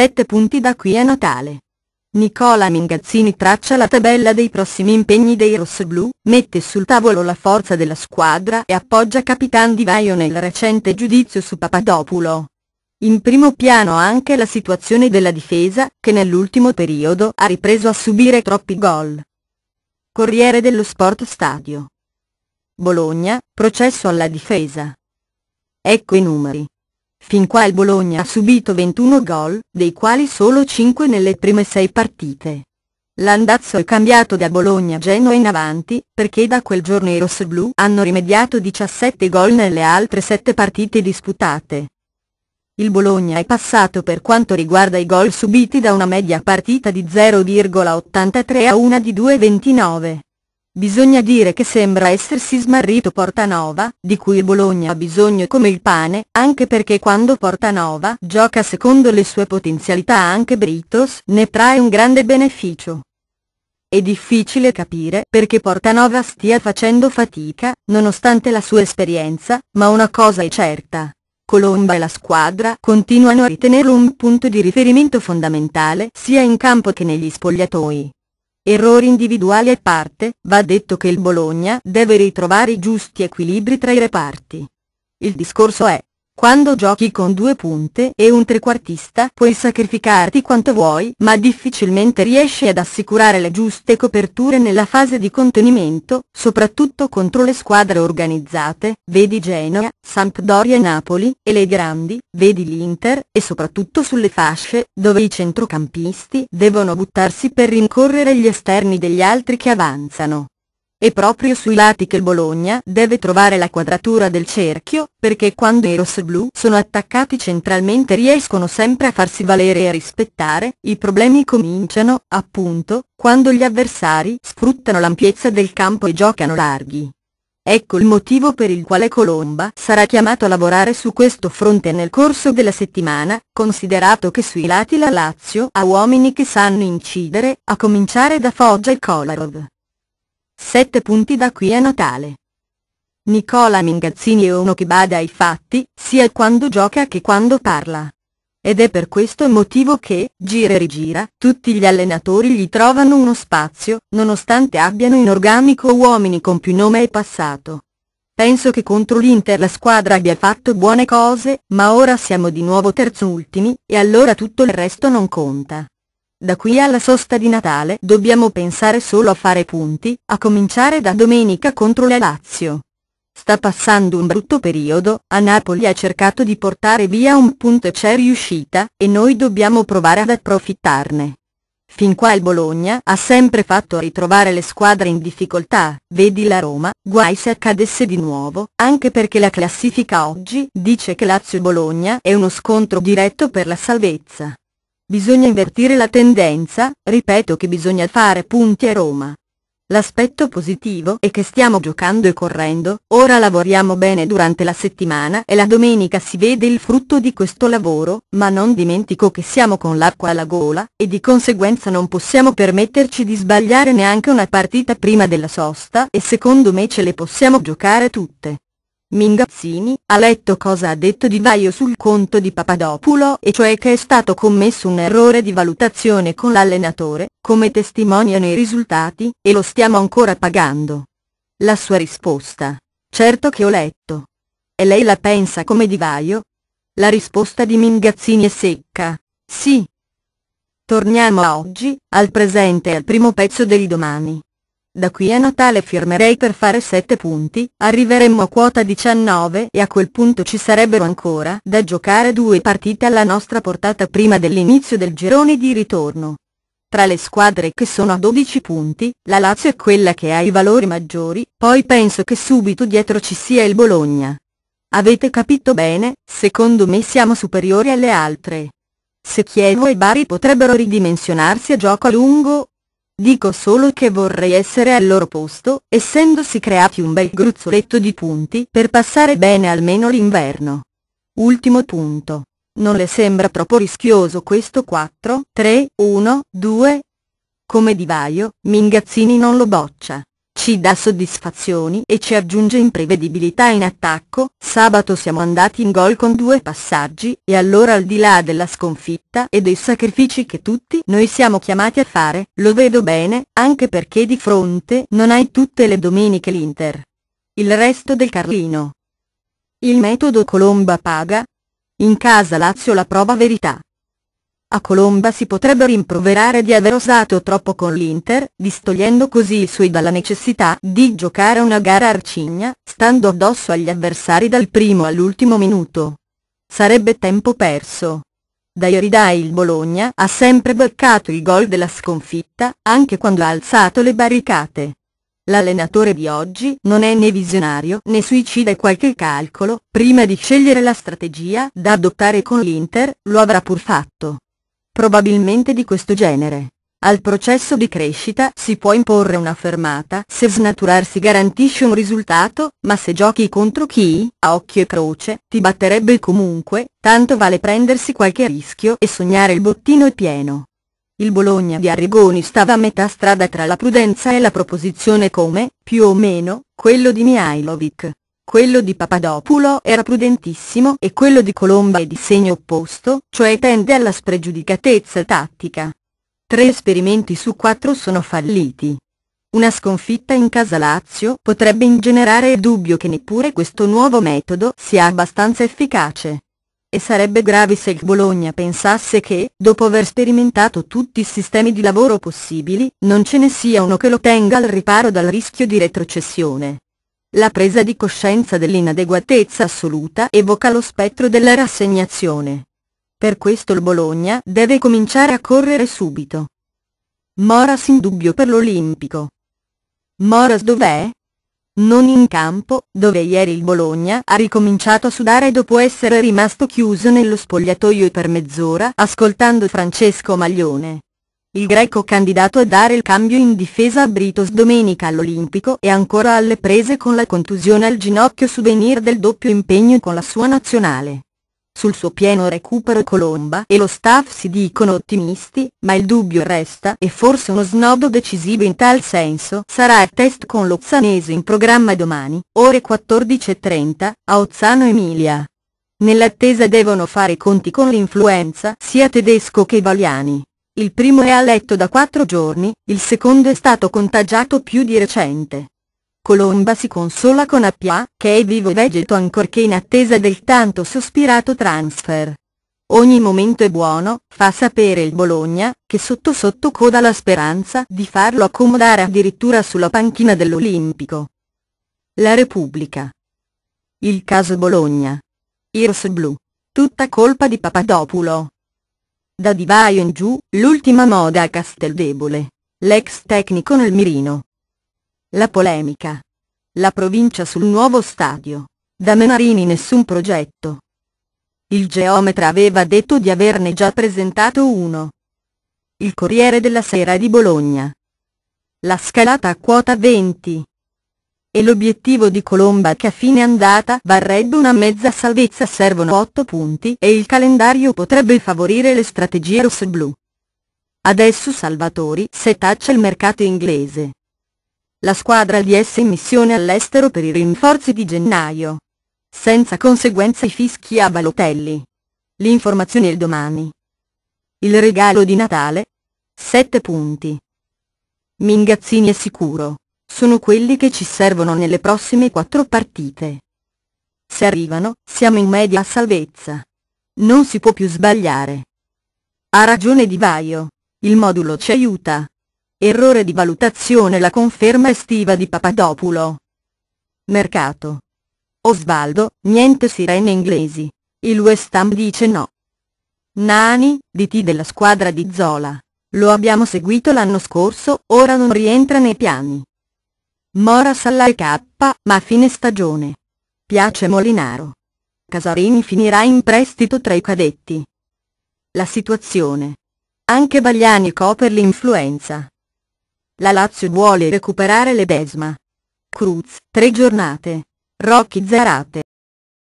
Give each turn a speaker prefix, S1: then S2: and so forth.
S1: 7 punti da qui a Natale. Nicola Mingazzini traccia la tabella dei prossimi impegni dei rossoblù, mette sul tavolo la forza della squadra e appoggia Capitan Di Vaio nel recente giudizio su Papadopulo. In primo piano anche la situazione della difesa, che nell'ultimo periodo ha ripreso a subire troppi gol. Corriere dello Sport Stadio. Bologna, processo alla difesa. Ecco i numeri. Fin qua il Bologna ha subito 21 gol, dei quali solo 5 nelle prime 6 partite. L'andazzo è cambiato da Bologna-Genoa in avanti, perché da quel giorno i rossoblù hanno rimediato 17 gol nelle altre 7 partite disputate. Il Bologna è passato per quanto riguarda i gol subiti da una media partita di 0,83 a una di 2,29. Bisogna dire che sembra essersi smarrito Portanova, di cui Bologna ha bisogno come il pane, anche perché quando Portanova gioca secondo le sue potenzialità anche Britos ne trae un grande beneficio. È difficile capire perché Portanova stia facendo fatica, nonostante la sua esperienza, ma una cosa è certa. Colomba e la squadra continuano a ritenerlo un punto di riferimento fondamentale sia in campo che negli spogliatoi errori individuali a parte, va detto che il Bologna deve ritrovare i giusti equilibri tra i reparti. Il discorso è, quando giochi con due punte e un trequartista puoi sacrificarti quanto vuoi, ma difficilmente riesci ad assicurare le giuste coperture nella fase di contenimento, soprattutto contro le squadre organizzate, vedi Genoa, Sampdoria e Napoli, e le grandi, vedi l'Inter, e soprattutto sulle fasce, dove i centrocampisti devono buttarsi per rincorrere gli esterni degli altri che avanzano. È proprio sui lati che il Bologna deve trovare la quadratura del cerchio, perché quando i rossoblù sono attaccati centralmente riescono sempre a farsi valere e a rispettare, i problemi cominciano, appunto, quando gli avversari sfruttano l'ampiezza del campo e giocano larghi. Ecco il motivo per il quale Colomba sarà chiamato a lavorare su questo fronte nel corso della settimana, considerato che sui lati la Lazio ha uomini che sanno incidere, a cominciare da Foggia e Kolarov. 7 punti da qui a Natale. Nicola Mingazzini è uno che bada ai fatti, sia quando gioca che quando parla. Ed è per questo motivo che, gira e rigira, tutti gli allenatori gli trovano uno spazio, nonostante abbiano in organico uomini con più nome e passato. Penso che contro l'Inter la squadra abbia fatto buone cose, ma ora siamo di nuovo terzultimi, e allora tutto il resto non conta. Da qui alla sosta di Natale dobbiamo pensare solo a fare punti, a cominciare da domenica contro la Lazio. Sta passando un brutto periodo, a Napoli ha cercato di portare via un punto e c'è riuscita, e noi dobbiamo provare ad approfittarne. Fin qua il Bologna ha sempre fatto ritrovare le squadre in difficoltà, vedi la Roma, guai se accadesse di nuovo, anche perché la classifica oggi dice che Lazio-Bologna è uno scontro diretto per la salvezza. Bisogna invertire la tendenza, ripeto che bisogna fare punti a Roma. L'aspetto positivo è che stiamo giocando e correndo, ora lavoriamo bene durante la settimana e la domenica si vede il frutto di questo lavoro, ma non dimentico che siamo con l'acqua alla gola, e di conseguenza non possiamo permetterci di sbagliare neanche una partita prima della sosta e secondo me ce le possiamo giocare tutte. Mingazzini ha letto cosa ha detto Di Vaio sul conto di Papadopulo e cioè che è stato commesso un errore di valutazione con l'allenatore, come testimoniano i risultati, e lo stiamo ancora pagando. La sua risposta. Certo che ho letto. E lei la pensa come Di Vaio? La risposta di Mingazzini è secca. Sì. Torniamo a oggi, al presente e al primo pezzo del domani. Da qui a Natale firmerei per fare 7 punti, arriveremmo a quota 19 e a quel punto ci sarebbero ancora da giocare due partite alla nostra portata prima dell'inizio del girone di ritorno. Tra le squadre che sono a 12 punti, la Lazio è quella che ha i valori maggiori, poi penso che subito dietro ci sia il Bologna. Avete capito bene, secondo me siamo superiori alle altre. Se Chievo e Bari potrebbero ridimensionarsi a gioco a lungo, dico solo che vorrei essere al loro posto, essendosi creati un bel gruzzoletto di punti per passare bene almeno l'inverno. Ultimo punto. Non le sembra troppo rischioso questo 4, 3, 1, 2? Come divaio, Mingazzini non lo boccia. Ci dà soddisfazioni e ci aggiunge imprevedibilità in attacco, sabato siamo andati in gol con due passaggi e allora al di là della sconfitta e dei sacrifici che tutti noi siamo chiamati a fare, lo vedo bene, anche perché di fronte non hai tutte le domeniche l'Inter. Il resto del Carlino. Il metodo Colomba paga? In casa Lazio la prova verità. A Colomba si potrebbe rimproverare di aver osato troppo con l'Inter, distogliendo così i suoi dalla necessità di giocare una gara arcigna, stando addosso agli avversari dal primo all'ultimo minuto. Sarebbe tempo perso. Da ieri il Bologna ha sempre beccato il gol della sconfitta, anche quando ha alzato le barricate. L'allenatore di oggi non è né visionario né suicida e qualche calcolo, prima di scegliere la strategia da adottare con l'Inter, lo avrà pur fatto probabilmente di questo genere. Al processo di crescita si può imporre una fermata se snaturarsi garantisce un risultato, ma se giochi contro chi, a occhio e croce, ti batterebbe comunque, tanto vale prendersi qualche rischio e sognare il bottino è pieno. Il Bologna di Arrigoni stava a metà strada tra la prudenza e la proposizione come, più o meno, quello di Mihailovic. Quello di Papadopulo era prudentissimo e quello di Colomba è di segno opposto, cioè tende alla spregiudicatezza tattica. Tre esperimenti su quattro sono falliti. Una sconfitta in casa Lazio potrebbe ingenerare il dubbio che neppure questo nuovo metodo sia abbastanza efficace. E sarebbe grave se il Bologna pensasse che, dopo aver sperimentato tutti i sistemi di lavoro possibili, non ce ne sia uno che lo tenga al riparo dal rischio di retrocessione. La presa di coscienza dell'inadeguatezza assoluta evoca lo spettro della rassegnazione. Per questo il Bologna deve cominciare a correre subito. Moras in dubbio per l'Olimpico. Moras dov'è? Non in campo, dove ieri il Bologna ha ricominciato a sudare dopo essere rimasto chiuso nello spogliatoio per mezz'ora ascoltando Francesco Maglione. Il greco candidato a dare il cambio in difesa a Britos domenica all'Olimpico è ancora alle prese con la contusione al ginocchio souvenir del doppio impegno con la sua nazionale. Sul suo pieno recupero Colomba e lo staff si dicono ottimisti, ma il dubbio resta e forse uno snodo decisivo in tal senso sarà il test con l'Ozzanese in programma domani, ore 14.30, a Ozzano Emilia. Nell'attesa devono fare conti con l'influenza sia tedesco che Baliani. Il primo è a letto da quattro giorni, il secondo è stato contagiato più di recente. Colomba si consola con Appia, che è vivo e vegeto ancorché in attesa del tanto sospirato transfer. Ogni momento è buono, fa sapere il Bologna, che sotto sotto coda la speranza di farlo accomodare addirittura sulla panchina dell'Olimpico. La Repubblica. Il caso Bologna. Irs Blu. Tutta colpa di Papadopulo. Da Di Baio in giù, l'ultima moda a Casteldebole. L'ex tecnico nel mirino. La polemica. La provincia sul nuovo stadio. Da Menarini nessun progetto. Il geometra aveva detto di averne già presentato uno. Il Corriere della Sera di Bologna. La scalata a quota 20 e l'obiettivo di Colomba che a fine andata varrebbe una mezza salvezza servono 8 punti e il calendario potrebbe favorire le strategie rosso-blu. Adesso Salvatori setaccia il mercato inglese. La squadra di S in missione all'estero per i rinforzi di gennaio. Senza conseguenza i fischi a Balotelli. L'informazione è il domani. Il regalo di Natale? 7 punti. Mingazzini è sicuro sono quelli che ci servono nelle prossime quattro partite. Se arrivano, siamo in media a salvezza. Non si può più sbagliare. Ha ragione Di Vaio. Il modulo ci aiuta. Errore di valutazione la conferma estiva di Papadopulo. Mercato. Osvaldo, niente sirene inglesi. Il West Ham dice no. Nani, DT della squadra di Zola. Lo abbiamo seguito l'anno scorso, ora non rientra nei piani. Mora Salla K, ma a fine stagione. Piace Molinaro. Casarini finirà in prestito tra i cadetti. La situazione. Anche Bagliani copre l'influenza. La Lazio vuole recuperare le Desma. Cruz, tre giornate. Rocchi Zarate.